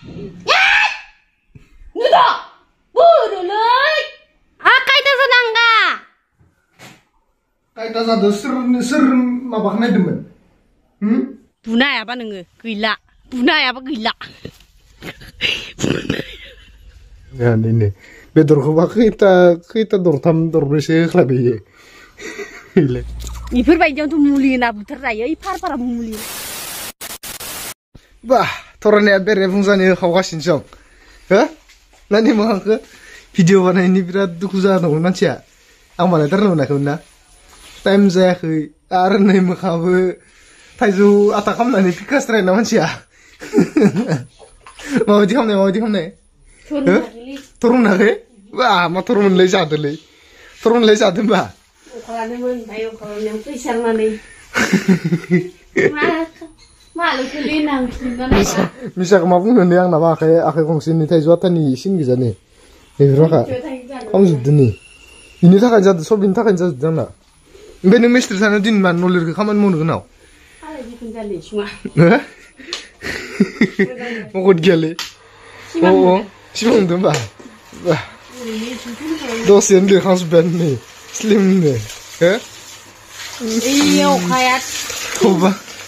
Ah, Kaita sa dosir ni sir mabak na dumen. Hmm? Buna ya pa nung gila. Buna ya pa gila. Ya nini. Bedor ko ba kita kita dor tam dor bisi klabi ye. Ile. Ipar pa jang tu muli na butar ra ye. Ya. Ipar para muli. Bah. थरने बेरे बुंजानि होखावगासिनो दं हो नानि मा आंखौ भिडिअ बानायनायनि बिराद दुखु जानांगौमोन मानसिया आं बानायथारनो मोनाखैमोन ना टाइम जायाखै आरो नै मोखाबो थाइजौ आथा खालामनानै पिकास्राय ना मानसिया माबायदि खालामनाय माबायदि खालामनाय थर मोनाखै बा मा थर मोनलाय जादोलै थर मोनलाय जादो होमबा अखालानोमोन ओमफ्राय अखालानायाव फैसारनानै Misa kumapun nundiang nama ake ake kongsi ni tai juatan ni isin giza ni. Ebi raka. Kamu sudah ni. Ini tak kan jatuh sobin tak kan jatuh jangan lah. Mbe ni mister sana din man nulir ke kaman mun kenal. Mau kut gale. Oh oh. Simang ba mbak. Dosen dia khas band ni. Slim ni. Eh? Iya, kayat. Coba.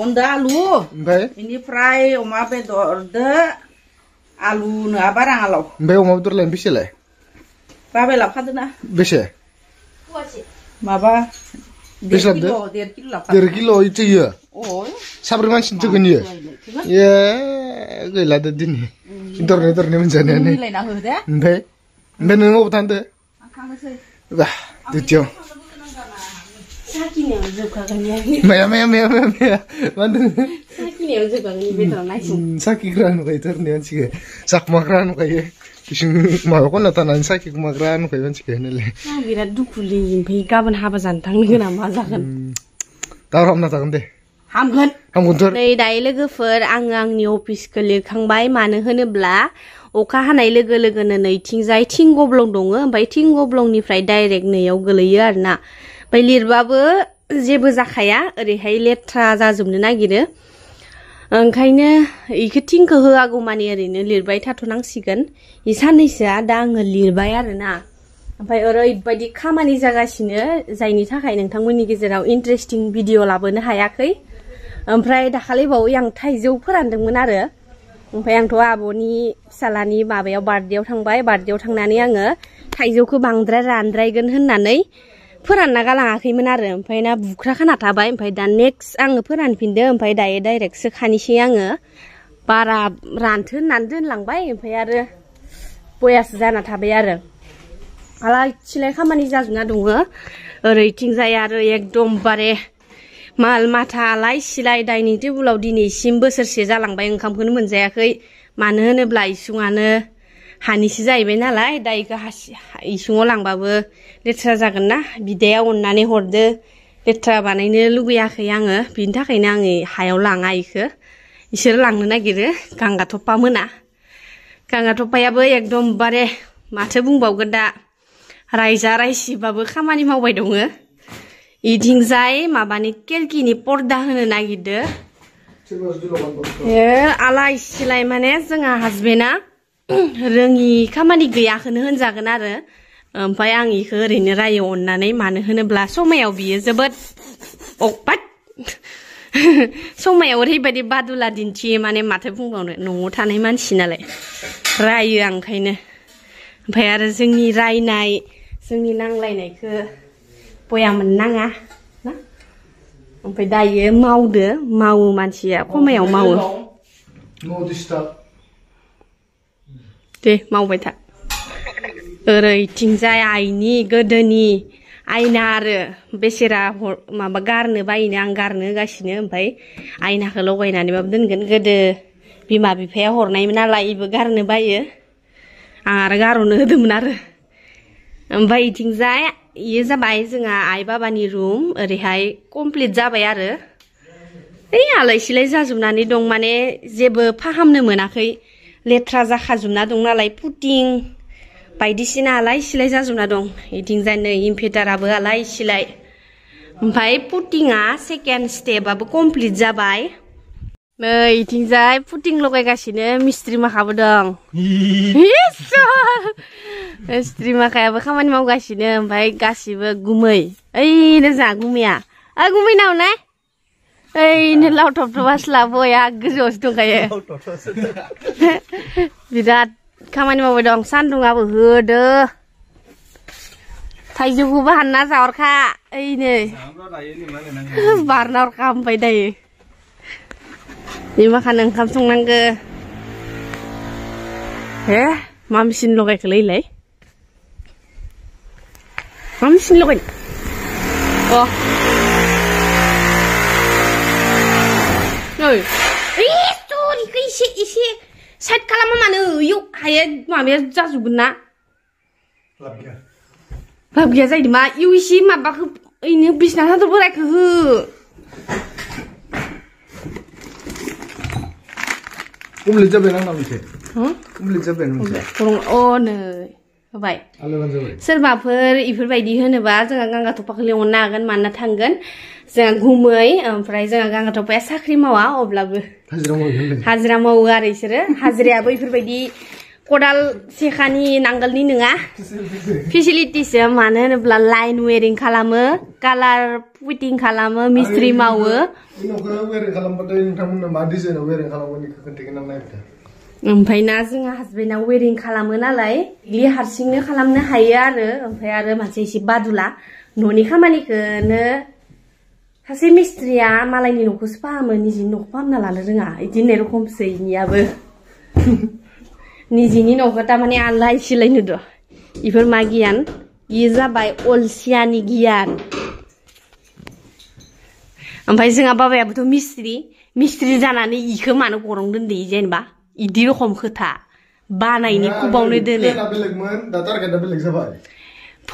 onda alu mbe ini fry oma bedor de alu na barang alo mbe oma bedor lem bisi le babe la khadna bisi kuasi maba bisi la de der kilo der kilo itu ya oh sabar man sin tugun ye ye gay la de dini dor mm. ne dor ne men jane ne mbe mbe ne mo tante akang se wah ditjo 사기네 연습 과거니 뭐야 뭐야 뭐야 뭐야 뭐야 만든 사기네 연습 과거니 비도 나이스 사기 그라는 거 이터네 연치게 삭 막라는 거 이게 kishin ma ko na tanan saki kuma gran ko yanci kai nele na bira dukuli bai gaban haba zantang ne na ma zagan taram na tagan de हामगोन हामगोनथोर नै दायो लोगोफोर आङो आंनि अफिसखौ लिरखांबाय मानो होनोब्ला अखा हानाय लोगो लोगोनो नैथिंजाय थिं गब्लं दङ ओमफ्राय थिं गब्लंनिफ्राय डाइरेक्ट नैयाव गोलैयो आरो ना ओमफ्राय लिरबाबो जेबो जाखाया ओरैहाय लेथ्रा जाजोबनो नागिरो ओंखायनो इखो थिंखौ होआगौ मानि ओरैनो लिरबाय थाथ'नांसिगोन इ साननैसोआ दा आङो लिरबाय आरोना ओमफ्राय ओरैबायदि खामानि जागासिनो जायनि थाखाय नोंथांमोननि गेजेराव इन्ट्रेस्टिं भिडिअ लाबोनो हायाखै ओमफ्राय दाखालिबावै आं थाइजौ फोरानदोंमोन आरो ओमफ्राय आंथ' आब'नि फिसालानि माबायाव बार्थडेआव थांबाय बार्थडेआव थांनानै आङो थाइजौखौ बांद्राय रानद्रायगोन होननानै พื่อนนักการคือมันน่าเริ่มไปนะบุคลากรนัดทับไปไปดัน next อังเพื่อนพินเดิมไปได้ได้เด็กสักคันิชียังเออปารารันทึนนันทึนหลังไปไปอะไรปวยสุดานาทับไปอะไรอะไรชิลเล่ข้ามันิจาสุนัดงเออเรื่องจที่จะอะไรดมบารมาลมาทาไลชิลเล่ได้นี่ที่เราดีนี่ชิมเบอร์เซอร์เซจาหลังไปยังคำคืนมันจะเคยมันเฮนเอบไลสุงานเออ हानिसो जाहैबाय नालाय दा इखौ हासि इसुङाव लांबाबो लेथ्रा जागोन ना बिदाया अननानै हरदो लेथ्रा बानायनो लुगैयाखै आङो बिनि थाखायनो आङो हायाव लाङा इखो इसोर लांनो नागिरो गांगाथप्पा मोना गांगाथप्पायाबो एकदमबारे माथो बुंबावगोन दा रायजा रायसिबाबो खामानि मावबाय दङ इथिंजाय माबानि केलकिनि पर्दा होनो नागिरदो ए आलाय सिलाय माने जोंहा हाजबेन्डआ รื่องนี้ข้ามันอีกอย่างหือเนจากนั่นเออพยังอีกคือเรื่องไรอยู่นะในมันคือเนบลาส่งไม่เอาบีจะเบิดอกปัดส่งไม่เอาที่ไปฏิบัติดูลาดินชีมัาในมาเทพุ่งบอกเลยหนูท่านให้มันชินอะไรไรอย่างใครเนี่ยพยายามซึ่งนี่ไรในซึ่งนี่นั่งไรไหนคือปวยางมันนั่งอะนะมันไปได้เยอะเมาเด้อเมามันเชียก็ไม่เอาเมา दे मावबाय था ओरैथिंजाय आइनि गोदोनि आयना आरो बेसेरा माबा गारनो बायोनो आं गारनो गासिनो ओमफ्राय आयनाखौ लगायनानैबाबो दोनगोन गोदो बिमा बिफाया हरनायमोन नालाय इबो गारनो बायो आं आरो गारहरनो होदोंमोन आरो ओमफ्राय इथिंजाय इयो जाबाय जोंहा आइ बाबानि रुम ओरैहाय कमप्लिट जाबाय आरो ओइ आलाय सिलाय जाजोबनानै दं माने जेबो फाहामनो मोनाखै लेथ्रा जाखाजोबना दं नालाय पुटिं बायदिसिना आलाय सिलाय जाजोबना दं इथिंजाय नै इनभार्टाराबो आलाय सिलाय ओमफ्राय पुटिंआ सेकेन्ड स्टेपआबो कमप्लिट जाबाय नै इथिंजाय पुटिं लगायगासिनो मिस्ट्रि माखाबो दं मिस्ट्रि माखायाबो खामानि मावगासिनो ओमफ्राय गासिबो गुमै ओइ रोजा गुमैया गुमै नाव ने Ê, nên lau trọc trọc bắt là vơi à, cứ rồi tụi cái Birat, खामानि मावबाय दं सान्दुङाबो होदो थाइजौखौबो हानना जाहरखा ओइ नै बारना हरखा ओमफ्राय दायो निमाखानो ओंखाम संनांगो हे मा मेचिन लगायखोलै इलाय मा मेचिन लगायनो अ Rồi. Isto dikau isi isi side kalama mana yuk hayat biasa jazubun na. Lab gaya. Lab gaya jadi ma yuk isi ma baku ini bisnis satu boleh ke. Umli jabe nang nami ke. Hmm? Umli jabe nang. Kurang oh nih. होबाय baik इफोरबायदि होनोबा जोंहा गांगा थफाखौ लिंहरनो हागोन mana थांगोन जोंहा गुमै ओमफ्राय जोंहा गांगाथावफाया साख्रि मावा अब्लाबो हाजिरा मावो आरो इसोरो हाजिरायाबो इफोरबायदि खदाल सेखानि नांगोलनि नङा फेसिलिटिसो मानो होनोब्ला लाइन वेरिं खालामो कालार पुटिं खालामो मिस्ट्रि मावो ओमफ्राय ना जोंहा हासबेन्डआ वेरिं खालामो नालाय बे हारसिंनो खालामनो हायो आरो ओमफ्राय आरो मानसि एसे बादुला न'नि खामानिखौनो सासे मिस्ट्रिया मालायनि न'खौसो फाहामो निजिनि न'खौ फाहामना लानो रोङा इदिनो रोखोमसो इनियाबो निजिनि न'खौ थारमाने आलाय सिलायनो द' इफोर मा गियान इयो जाबाय अलसियानि गियान ओमफ्राय जोंहा बाबायाबोथ' मिस्ट्रि मिस्ट्रि जानानै इखौ मानो गरं दोनदो जेनेबा इदि रोखोम खोथा बानायनि खुबावनो दोनो बेलेगमोन दा टारगेटआ बेलेग जाबाय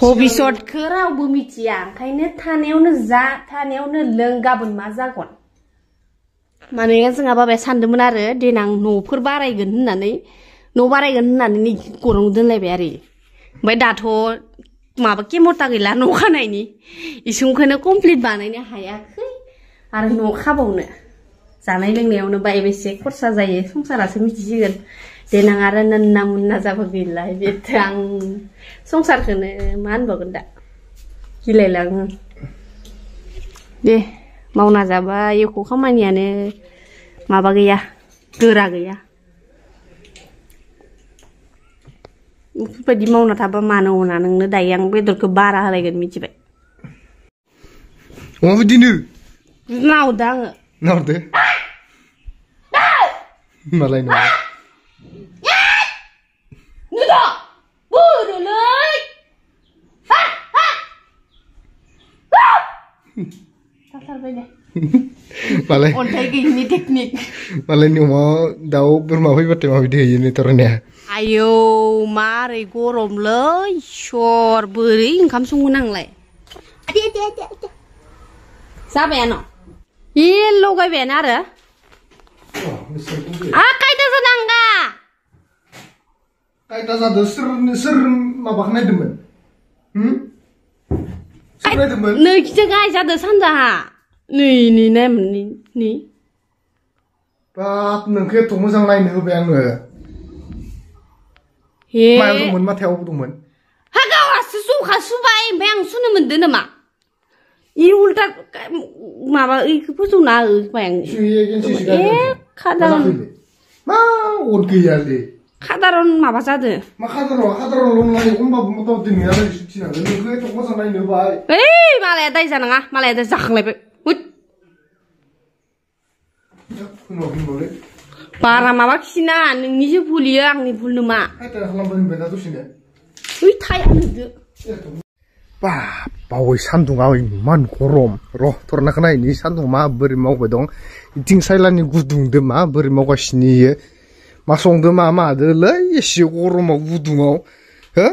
भबिसतखौ रावबो मिथिया ओंखायनो थानायावनो जा थानायावनो लों गाबोन मा जागोन माने जोंहा बाबाया सानदोंमोन आरो देनां न'फोर बारायगोन होननानै न' बारायगोन होननानै नै गरं दोनलायबाय आरो ओमफ्राय दाथ' माबा केम'टा गैला न' खानायनि इसुंखौनो कमप्लिट बानायनो हायाखै आरो न' खाबावनो जानाय लोंनायावनो बायबेसे खरसा जायो संसारासो मिथिसिगोन Tena ngara nan namun nasa pabila ibe tang song sar kene man bago nda. Gile lang. De mau nasa ya ba yoko kama ni ane ma bagi ya gura gi ya. Upa di mau nata ba mana wuna nang na yang be dur ke bara halai gan mi cipe. Wa bu dinu. Nau dang. Nau de. malah ontai ke ini teknik malah ini mau dau bermau hobi video ini turunnya ayo mari gorom le sor beri sungguh nang siapa ya no ilo kau benar ya, ah kau itu senang ga ser ser mabak nedemen hmm Nah, kita guys ada नै नै नाम नै नै बाब नोंखौ एथ' मोजां नायनो होबाय आङो हे मायाव दंमोन माथायाव दंमोन हा गावासो जखा सुबाय ओमफ्राय आं सुनो मोनदों नामा इ उल्टा माबा इखौ फोजौना होबाय आं ए खादारन मा अद गैयालै खादारन माबा जादो मा खादारन खादारन लंनानै होमबाबो मथा मथि नोंहालाय जुथिनांगोन नोंखौ एथ' मोजां नायनो होबाय ओइ मालाया दाय जानाङा मालाया दाय जाखांलायबाय बारा माबा खिना नोंनिसो भुलियो आंनि भुल नोमा ओइ थाइ आं होदो बा बावै सान्दुङा इमान गरम र' थरनाखौ नायनि सान्दुङा मा बोरै मावबाय दं इथिं सायलानि गुदुंदो मा बोरै मावगासिनो इयो मा संदो मा मादोलै एसे गरमाव गुदुङाव हो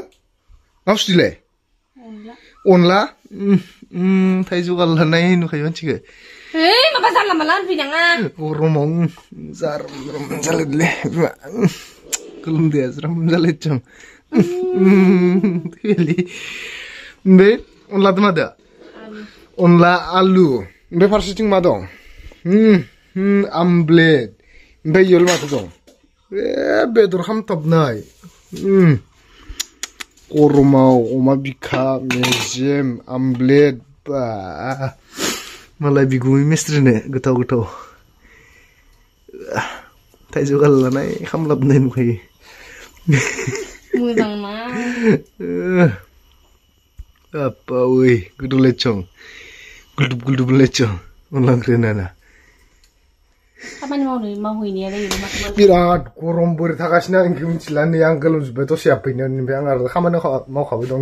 गावसोरलाय अनला थाइजौ गारलानाय नुखायो मानसिखौ Eh, mabasar naman malam pinanga. Puro mong sar, ramon salid le. Kulum dia, ramon salid cham. Hmm. Tili. Be, unla tama ya? Unla alu. Be par sitting ma dong. Hmm, hmm, amblet. Be yol ma dong. Eh, be ham tab nai. Hmm. Kurumau, umabika, mejem, amblet, ba malah bigumi mistri nih getau getau tak juga lah nai kamu lap nih mukai mudang mah apa woi gudu lecong gudu gudu lecong ulang kena nana Kamu mau nih mau ini ada di rumah? Birat kurang beri takasnya yang yang kalau sebetulnya siapa ini yang biang ngarut? mau mau kau bidang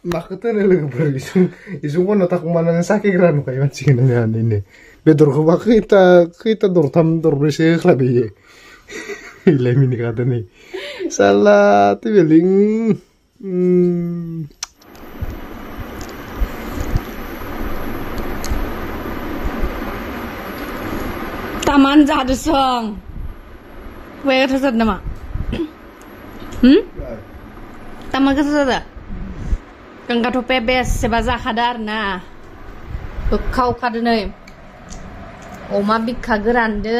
Makata nalaga bro, isung, isung ko natakman ng sake grano kayo at sige na yan ini. Bedor ko ba kita, kita dor tam dor bro siya klabi ye. Ilay mini kata ni. Salah, tibeling. Hmm. Taman jadu song. Where is na nama? Hmm? Taman na? kangkatu pebes sebaza khadar na ukau khadne oma bikha grande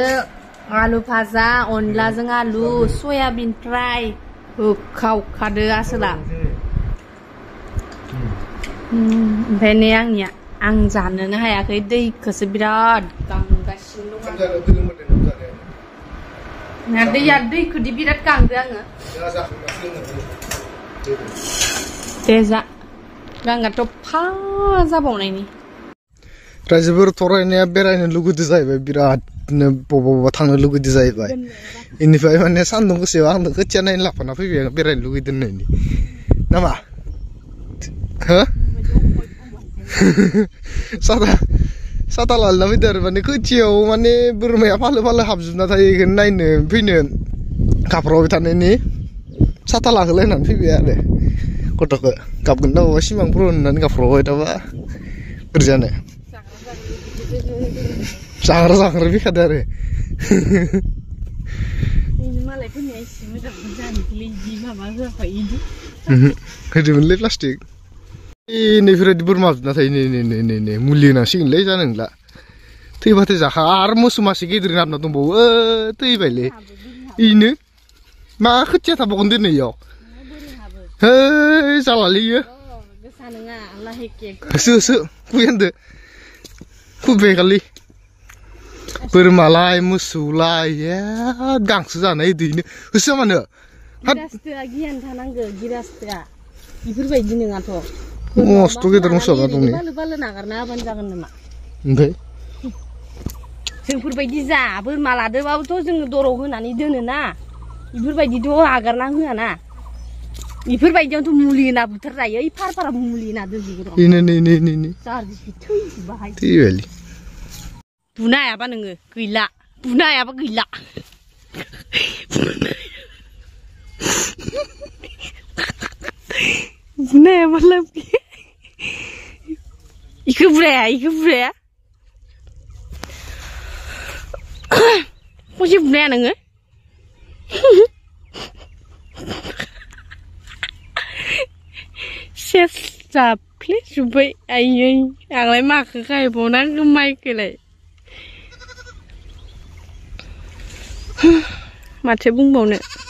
alu phaza onla jeng hmm. alu soya bean fry ukau khade asla hmm. hmm bene yang ya ang janne na haya kai dei kase birat kangga sinu ngan dei ya di birat kangga ya, nga teza गांगाथ' फा जाबावनायनि रायजोफोर थरायनाया बेरायनो लुगैदो जाहैबाय बिरादनो बबा बबा थांनो लुगैदो जाहैबाय बेनिफ्राय माने सान्दुं गोसोआव आंनो खोथिया नायनो लाफाना फैबाय बेरायनो लुगैदो होननायनि नामा सादा सादा लालना फैदो आरो माने खोथियाव माने बोरमाया फालो फालो हाबजोबना थायोगोन नायनो फैनो खाफ्राव थानायनि साथा लाखोलायनानै फैबाय आरो Kau kau kota ke kap genda wa si mang prun nan kap roe ta ba kerja ne sangar sangar bi ka dare kerja mulai plastik ini fira di burma na sa ini ini ini ini muli na sing lei sa neng la tei ba tei sa har musu ma sigi dri na na tumbo wa tei ba le ini ma kecia ta bukundi ne yo Hei, salah liya. Oh, gesana nga Allah yang Susu, kuyende. Kube kali. Bermalai musulai ya, susah sana di ini. Husu mana? ke Giras tanangge, Ibu Iperbaiki nengat oh. Oh, setuju terus apa tuh nih? Balu-balu nagar naban jangan nama. tu sing dorong Burma लादोबाबोथ' na. Ibu bayi दोनोना agar आगारना होआना बेफोरबायदियावथ' मुलि होना बुथारजायो ओइ फार फारा मुलि होना दोनजोबो थैबायलै बुनो हायाबा नोङो गैला बुनो हायाबा गैला बुनो हायाबा लाभ गैया इखो बुराया इखो बुराया खनसे बुनाया नोङो chết sạp lấy chụp bậy anh ấy anh lấy mặc cái cái bố nắng cứ may cái này mặt sẽ bung bầu này